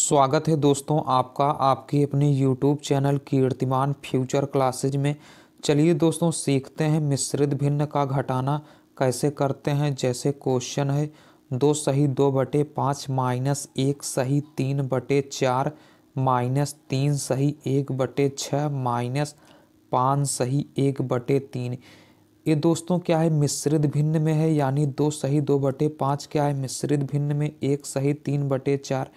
स्वागत है दोस्तों आपका आपकी अपने YouTube channel Kirtiman future classes में चलिए दोस्तों सीखते हैं मिश्रित भिन्न का घटाना कैसे करते हैं जैसे क्वेश्चन है दो सही दो बटे पाँच माइनस एक सही तीन बटे चार माइनस तीन सही एक बटे छः माइनस पाँच सही एक बटे तीन ये दोस्तों क्या है मिश्रित भिन्न में है यानी दो सही दो बटे पाँच क्या है मिश्रित भिन्न में एक सही तीन बटे चार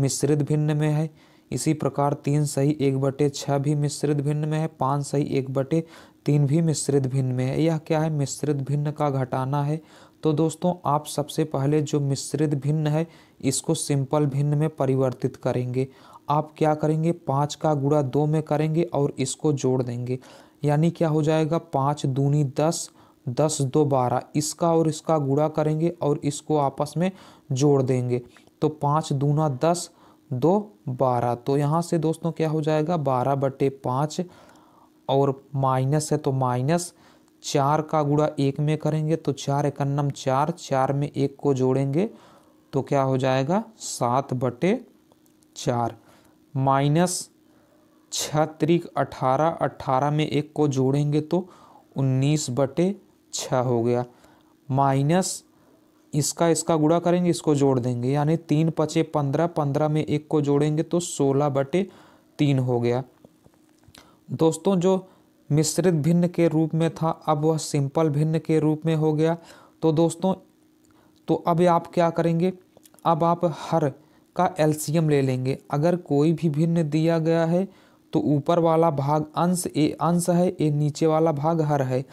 मिश्रित भिन्न में है इसी प्रकार तीन सही एक बटे छः भी मिश्रित भिन्न में है पाँच सही एक बटे तीन भी मिश्रित भिन्न में है यह क्या है मिश्रित भिन्न का घटाना है तो दोस्तों आप सबसे पहले जो मिश्रित भिन्न है इसको सिंपल भिन्न में परिवर्तित करेंगे आप क्या करेंगे पाँच का गुड़ा दो में करेंगे और इसको जोड़ देंगे यानी क्या हो जाएगा पाँच दूनी दस दस दो बारह इसका और इसका गुड़ा करेंगे और इसको आपस में जोड़ देंगे तो पाँच दूना दस दो बारह तो यहाँ से दोस्तों क्या हो जाएगा बारह बटे पाँच और माइनस है तो माइनस चार का गुड़ा एक में करेंगे तो चार इकन्नम चार चार में एक को जोड़ेंगे तो क्या हो जाएगा सात बटे चार माइनस छ त्रिक अठारह अट्ठारह में एक को जोड़ेंगे तो उन्नीस बटे छः हो गया माइनस इसका इसका गुड़ा करेंगे इसको जोड़ देंगे यानी तीन पचे पंद्रह पंद्रह में एक को जोड़ेंगे तो सोलह बटे तीन हो गया दोस्तों जो मिश्रित भिन्न के रूप में था अब वह सिंपल भिन्न के रूप में हो गया तो दोस्तों तो अब आप क्या करेंगे अब आप हर का एल्सियम ले लेंगे अगर कोई भी भिन्न दिया गया है तो ऊपर वाला भाग अंश ए अंश है ए नीचे वाला भाग हर है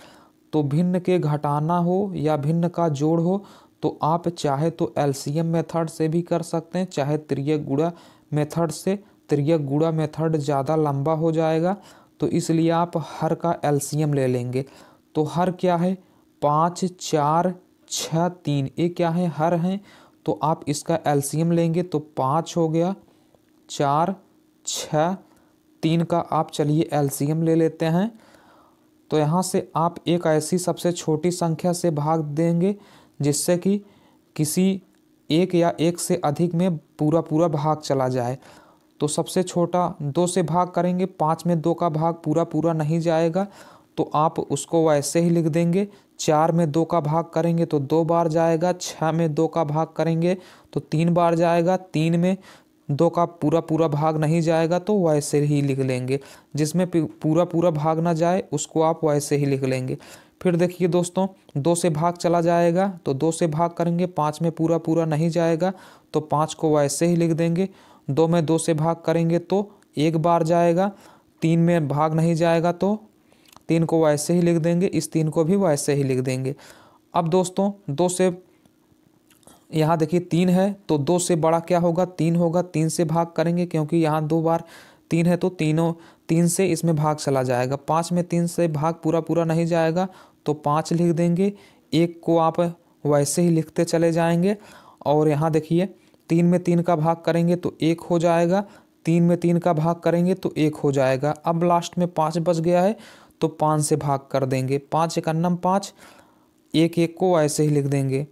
तो भिन्न के घटाना हो या भिन्न का जोड़ हो तो आप चाहे तो एलसीएम मेथड से भी कर सकते हैं चाहे त्रिय गुड़ा मेथड से त्रिय गुड़ा मेथड ज़्यादा लंबा हो जाएगा तो इसलिए आप हर का एलसीएम ले लेंगे तो हर क्या है पाँच चार छ तीन ये क्या है हर हैं तो आप इसका एलसीएम लेंगे तो पाँच हो गया चार छ तीन का आप चलिए एलसीएम ले लेते हैं तो यहाँ से आप एक ऐसी सबसे छोटी संख्या से भाग देंगे जिससे कि किसी एक या एक से अधिक में पूरा पूरा भाग चला जाए तो सबसे छोटा दो से भाग करेंगे पाँच में दो का भाग पूरा पूरा नहीं जाएगा तो आप उसको वैसे ही लिख देंगे चार में दो का भाग करेंगे तो दो बार जाएगा छः में दो का भाग करेंगे तो तीन बार जाएगा तीन में दो का पूरा पूरा भाग नहीं जाएगा तो वैसे ही लिख लेंगे जिसमें पूरा पूरा भाग ना जाए उसको आप वैसे ही लिख लेंगे फिर देखिए दोस्तों दो से भाग चला जाएगा तो दो से भाग करेंगे पाँच में पूरा पूरा नहीं जाएगा तो पाँच को वैसे ही लिख देंगे दो में दो से भाग करेंगे तो एक बार जाएगा तीन में भाग नहीं जाएगा तो तीन को वैसे ही लिख देंगे इस तीन को भी वैसे ही लिख देंगे अब दोस्तों दो से यहाँ देखिए तीन है तो दो से बड़ा क्या होगा तीन होगा तीन से भाग करेंगे क्योंकि यहाँ दो बार तीन है तो तीनों तीन से इसमें भाग चला जाएगा पाँच में तीन से भाग पूरा पूरा नहीं जाएगा तो पाँच लिख देंगे एक को आप वैसे ही लिखते चले जाएंगे और यहाँ देखिए तीन में तीन का भाग करेंगे तो एक हो जाएगा तीन में तीन का भाग करेंगे तो एक हो जाएगा अब लास्ट में पाँच बच गया है तो पाँच से भाग कर देंगे पाँच इकन्नम पाँच एक एक को ऐसे ही लिख देंगे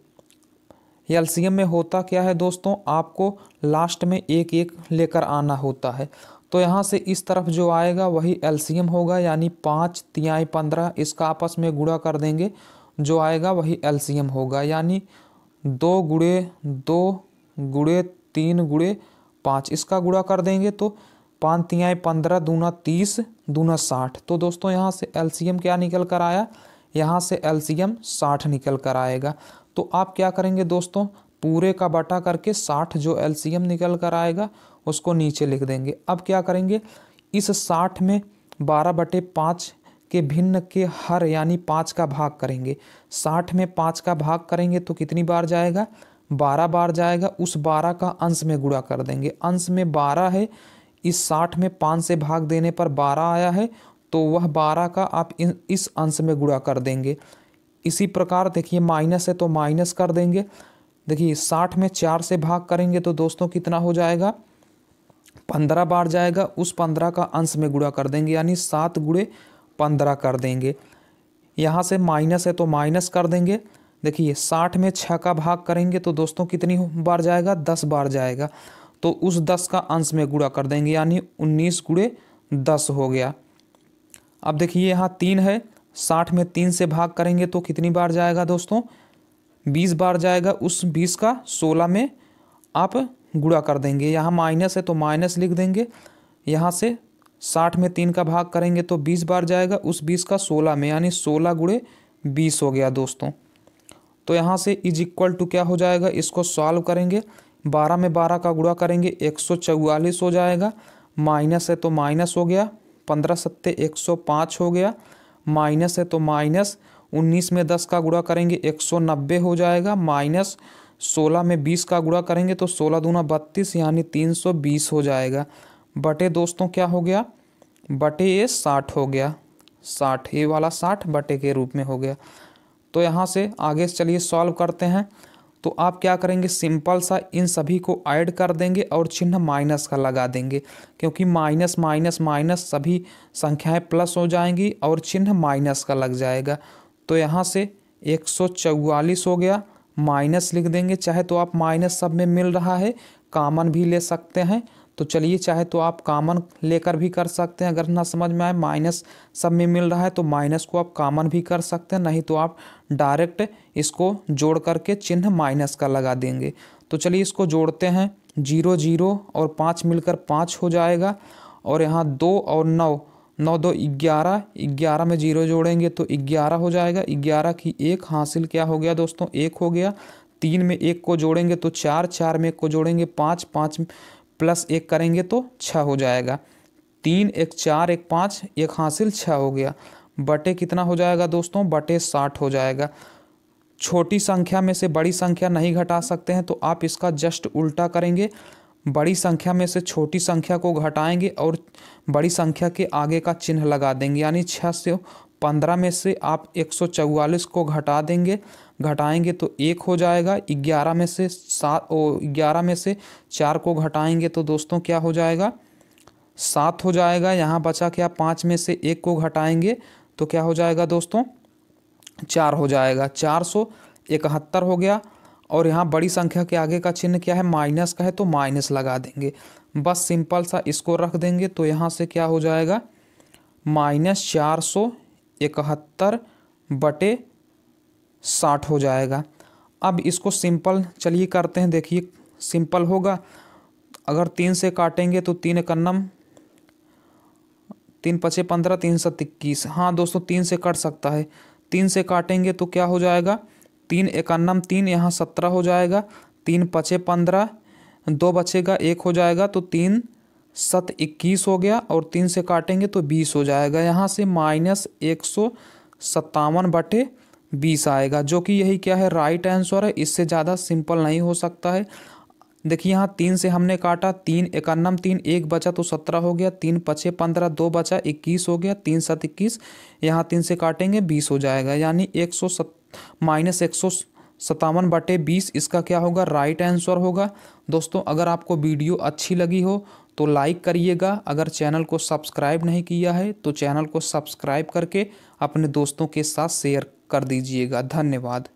एलसीएम में होता क्या है दोस्तों आपको लास्ट में एक एक लेकर आना होता है तो यहाँ से इस तरफ जो आएगा वही एल्सीयम होगा यानी पाँच तिहाई पंद्रह इसका आपस में गुड़ा कर देंगे जो आएगा वही एल्सीयम होगा यानी दो गुड़े दो गुड़े तीन गुड़े पाँच इसका गुड़ा कर देंगे तो पाँच तिहाई पंद्रह दूना तीस दूना साठ तो दोस्तों यहाँ से एल्सीयम क्या निकल कर आया यहाँ से एल्सीयम साठ निकल कर आएगा तो आप क्या करेंगे दोस्तों पूरे का बटा करके साठ जो एल निकल कर आएगा उसको नीचे लिख देंगे अब क्या करेंगे इस साठ में बारह बटे पाँच के भिन्न के हर यानी पाँच का भाग करेंगे साठ में पाँच का भाग करेंगे तो कितनी बार जाएगा बारह बार जाएगा उस बारह का अंश में गुड़ा कर देंगे अंश में बारह है इस साठ में पाँच से भाग देने पर बारह आया है तो वह बारह का आप इस अंश में गुड़ा कर देंगे इसी प्रकार देखिए माइनस है तो माइनस कर देंगे देखिए साठ में चार से भाग करेंगे तो दोस्तों कितना हो जाएगा पंद्रह बार जाएगा उस पंद्रह का अंश में गुड़ा कर देंगे यानी सात गुड़े पंद्रह कर देंगे यहाँ से माइनस है तो माइनस कर देंगे देखिए साठ में छः का भाग करेंगे तो दोस्तों कितनी बार जाएगा दस बार जाएगा तो उस दस का अंश में गुड़ा कर देंगे यानी उन्नीस गुड़े दस हो गया अब देखिए यहाँ तीन है साठ में तीन से भाग करेंगे तो कितनी बार जाएगा दोस्तों बीस बार जाएगा उस बीस का सोलह में आप गुड़ा कर देंगे यहाँ माइनस है तो माइनस लिख देंगे यहाँ से साठ में तीन का भाग करेंगे तो बीस बार जाएगा उस बीस का सोलह में यानी सोलह गुड़े बीस हो गया दोस्तों तो यहाँ से इज इक्वल टू क्या हो जाएगा इसको सॉल्व करेंगे बारह में बारह का गुड़ा करेंगे एक सौ चौवालीस हो जाएगा माइनस है तो माइनस हो गया पंद्रह सत्ते एक सौ पाँच हो गया माइनस है तो माइनस उन्नीस में दस का गुड़ा करेंगे एक सौ नब्बे हो जाएगा माइनस सोलह में बीस का गुड़ा करेंगे तो सोलह दूना बत्तीस यानी तीन सौ बीस हो जाएगा बटे दोस्तों क्या हो गया बटे ये साठ हो गया साठ ये वाला साठ बटे के रूप में हो गया तो यहाँ से आगे चलिए सॉल्व करते हैं तो आप क्या करेंगे सिंपल सा इन सभी को ऐड कर देंगे और चिन्ह माइनस का लगा देंगे क्योंकि माइनस माइनस माइनस सभी संख्याएं प्लस हो जाएंगी और चिन्ह माइनस का लग जाएगा तो यहाँ से एक हो गया माइनस लिख देंगे चाहे तो आप माइनस सब में मिल रहा है कामन भी ले सकते हैं तो चलिए चाहे तो आप कामन लेकर भी कर सकते हैं अगर ना समझ में आए माइनस सब में मिल रहा है तो माइनस को आप कामन भी कर सकते हैं नहीं तो आप डायरेक्ट इसको जोड़ करके चिन्ह माइनस का लगा देंगे तो चलिए इसको जोड़ते हैं जीरो जीरो और पाँच मिलकर पाँच हो जाएगा और यहाँ दो और नौ नौ दो ग्यारह ग्यारह में जीरो जोड़ेंगे तो ग्यारह हो जाएगा ग्यारह की एक हासिल क्या हो गया दोस्तों एक हो गया तीन में एक को जोड़ेंगे तो चार चार में एक को जोड़ेंगे पाँच पाँच प्लस एक करेंगे तो छः हो जाएगा तीन एक चार एक पाँच एक हासिल छः हो गया बटे कितना हो जाएगा दोस्तों बटे साठ हो जाएगा छोटी संख्या में से बड़ी संख्या नहीं घटा सकते हैं तो आप इसका जस्ट उल्टा करेंगे बड़ी संख्या में से छोटी संख्या को घटाएंगे और बड़ी संख्या के आगे का चिन्ह लगा देंगे यानी छः से पंद्रह में से आप एक सौ चौवालीस को घटा देंगे घटाएंगे तो एक हो जाएगा ग्यारह में से सात ग्यारह में से चार को घटाएंगे तो दोस्तों क्या हो जाएगा सात हो जाएगा यहाँ बचा क्या पाँच में से एक को घटाएंगे तो क्या हो जाएगा दोस्तों चार हो जाएगा चार सौ इकहत्तर हो गया और यहाँ बड़ी संख्या के आगे का चिन्ह क्या है माइनस का है तो माइनस लगा देंगे बस सिंपल सा इसको रख देंगे तो यहाँ से क्या हो जाएगा माइनस चार सौ इकहत्तर बटे साठ हो जाएगा अब इसको सिंपल चलिए करते हैं देखिए सिंपल होगा अगर तीन से काटेंगे तो तीन कन्नम तीन पचे पंद्रह तीन सौ इक्कीस हाँ दोस्तों तीन से कट सकता है तीन से काटेंगे तो क्या हो जाएगा तीन इक्यानम तीन यहाँ सत्रह हो जाएगा तीन पचे पंद्रह दो बचेगा एक हो जाएगा तो तीन सत इक्कीस हो गया और तीन से काटेंगे तो बीस हो जाएगा यहाँ से माइनस एक सौ सत्तावन बटे बीस आएगा जो कि यही क्या है राइट आंसर है इससे ज़्यादा सिंपल नहीं हो सकता है देखिए यहाँ तीन से हमने काटा तीन इक्यानम तीन एक बचा तो सत्रह हो गया तीन पचे पंद्रह दो बचा इक्कीस हो गया तीन सत इक्कीस यहाँ तीन से काटेंगे बीस हो जाएगा यानी एक सौ सत माइनस एक सौ सतावन बटे बीस इसका क्या होगा राइट आंसर होगा दोस्तों अगर आपको वीडियो अच्छी लगी हो तो लाइक करिएगा अगर चैनल को सब्सक्राइब नहीं किया है तो चैनल को सब्सक्राइब करके अपने दोस्तों के साथ शेयर कर दीजिएगा धन्यवाद